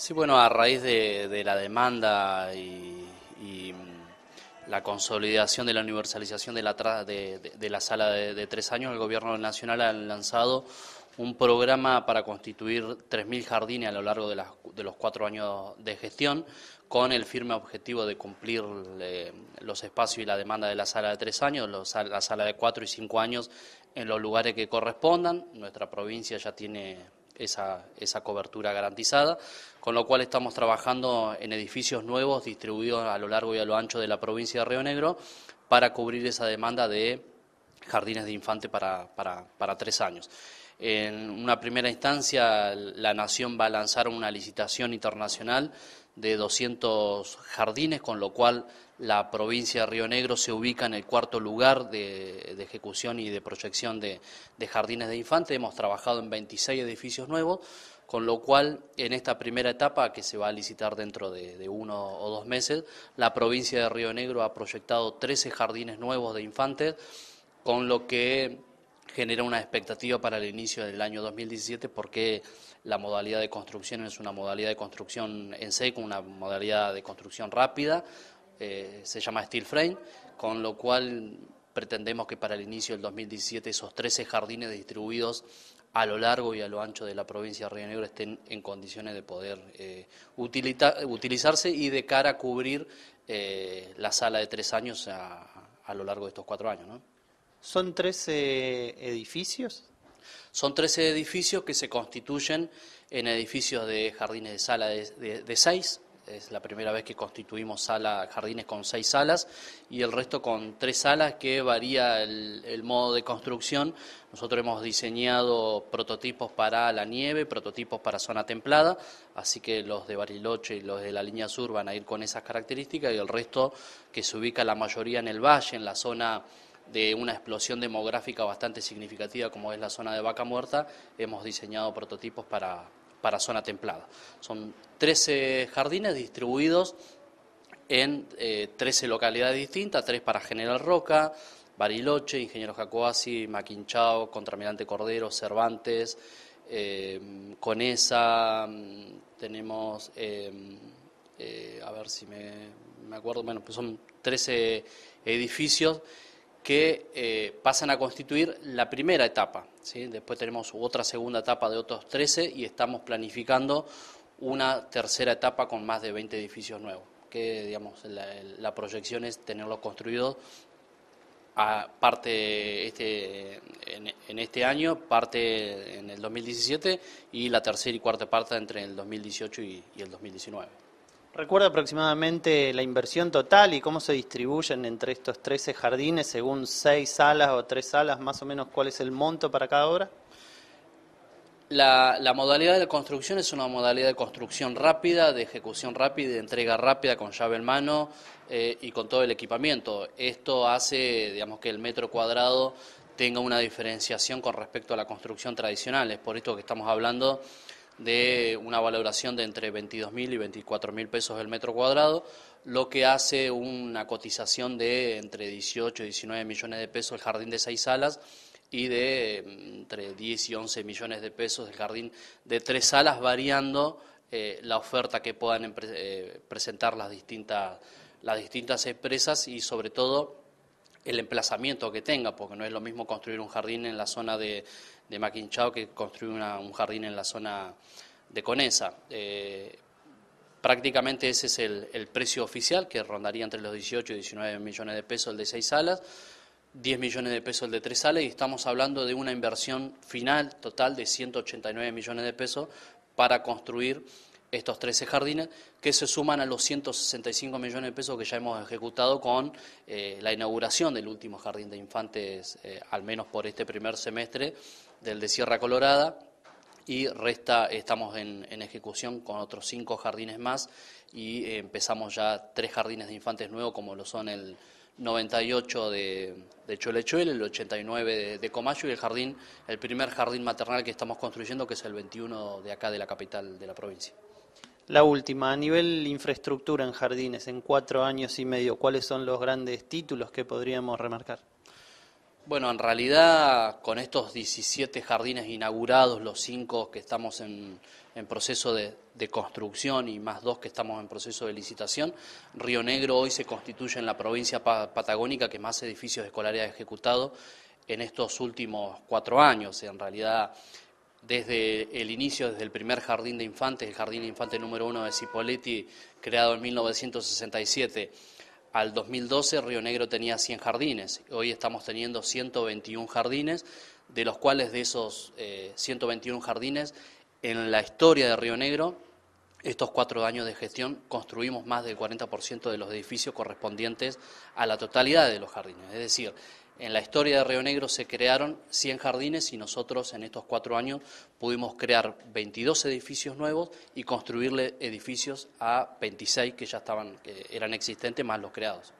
Sí, bueno, a raíz de, la demanda y, mm, la consolidación de la universalización de la, sala de, tres años, el Gobierno Nacional ha lanzado un programa para constituir 3.000 jardines a lo largo de, los cuatro años de gestión, con el firme objetivo de cumplir eh, los espacios y la demanda de la sala de tres años, la sala de cuatro y cinco años en los lugares que correspondan. Nuestra provincia ya tiene esa, cobertura garantizada, con lo cual estamos trabajando en edificios nuevos distribuidos a lo largo y a lo ancho de la provincia de Río Negro para cubrir esa demanda de jardines de infante para, para tres años. En una primera instancia, la Nación va a lanzar una licitación internacional de 200 jardines, con lo cual la provincia de Río Negro se ubica en el cuarto lugar de, ejecución y de proyección de, jardines de infantes. Hemos trabajado en 26 edificios nuevos, con lo cual en esta primera etapa, que se va a licitar dentro de, de uno o dos meses, la provincia de Río Negro ha proyectado 13 jardines nuevos de infantes, con lo que genera una expectativa para el inicio del año 2017 porque la modalidad de construcción es una modalidad de construcción en seco, una modalidad de construcción rápida, eh, se llama steel frame, con lo cual pretendemos que para el inicio del 2017 esos 13 jardines distribuidos a lo largo y a lo ancho de la provincia de Río Negro estén en condiciones de poder eh, utilizarse y de cara a cubrir eh, la sala de tres años a, a lo largo de estos cuatro años. ¿no? ¿Son 13 edificios? Son 13 edificios que se constituyen en edificios de jardines de sala de, seis. Es la primera vez que constituimos sala, jardines con seis salas y el resto con tres salas que varía el, el modo de construcción. Nosotros hemos diseñado prototipos para la nieve, prototipos para zona templada, así que los de Bariloche y los de la línea sur van a ir con esas características y el resto que se ubica la mayoría en el valle, en la zona de una explosión demográfica bastante significativa como es la zona de vaca muerta, hemos diseñado prototipos para, para zona templada. Son 13 jardines distribuidos en 13 eh, localidades distintas, tres para General Roca, Bariloche, Ingeniero Jacoasi, Maquinchao, Contramirante Cordero, Cervantes, eh, Conesa, mm, tenemos, eh, a ver si me, me acuerdo, bueno, pues son 13 edificios que eh, pasan a constituir la primera etapa. ¿sí? Después tenemos otra segunda etapa de otros 13 y estamos planificando una tercera etapa con más de 20 edificios nuevos, que digamos, la, proyección es tenerlo construido a parte este, en, este año, parte en el 2017 y la tercera y cuarta parte entre el 2018 y el 2019. ¿Recuerda aproximadamente la inversión total y cómo se distribuyen entre estos 13 jardines según seis salas o tres salas, más o menos cuál es el monto para cada obra? La, modalidad de construcción es una modalidad de construcción rápida, de ejecución rápida, de entrega rápida con llave en mano eh, y con todo el equipamiento. Esto hace, digamos, que el metro cuadrado tenga una diferenciación con respecto a la construcción tradicional. Es por esto que estamos hablando de una valoración de entre 22 mil y 24 mil pesos el metro cuadrado, lo que hace una cotización de entre 18 y 19 millones de pesos el jardín de seis salas y de mm, entre 10 y 11 millones de pesos el jardín de tres salas, variando eh, la oferta que puedan eh, presentar las distintas, las distintas empresas y sobre todo el emplazamiento que tenga, porque no es lo mismo construir un jardín en la zona de, de que construir un jardín en la zona de Conesa. Eh, prácticamente ese es el, precio oficial, que rondaría entre los 18 y 19 millones de pesos el de seis salas, 10 millones de pesos el de tres salas, y estamos hablando de una inversión final total de 189 millones de pesos para construir estos 13 jardines, que se suman a los 165 millones de pesos que ya hemos ejecutado con eh, la inauguración del último jardín de infantes, eh, al menos por este primer semestre, del de Sierra Colorada. Y resta, estamos en, ejecución con otros cinco jardines más y eh, empezamos ya tres jardines de infantes nuevos, como lo son el 98 de, de Cholechuel, el 89 de, de, Comayo y el jardín, el primer jardín maternal que estamos construyendo, que es el 21 de acá de la capital de la provincia. La última, a nivel infraestructura en jardines, en cuatro años y medio, ¿cuáles son los grandes títulos que podríamos remarcar? Bueno, en realidad con estos 17 jardines inaugurados, los cinco que estamos en, proceso de, de, construcción y más dos que estamos en proceso de licitación, Río Negro hoy se constituye en la provincia patagónica que más edificios escolares ha ejecutado en estos últimos cuatro años. En realidad desde el inicio, desde el primer jardín de infantes, el jardín de infante número uno de Cipoletti, creado en 1967. Al 2012 Río Negro tenía 100 jardines, hoy estamos teniendo 121 jardines, de los cuales de esos 121 eh, jardines, en la historia de Río Negro, estos cuatro años de gestión construimos más del 40% de los edificios correspondientes a la totalidad de los jardines. Es decir, en la historia de Río Negro se crearon 100 jardines y nosotros en estos cuatro años pudimos crear 22 edificios nuevos y construirle edificios a 26 que ya estaban, que eran existentes, más los creados.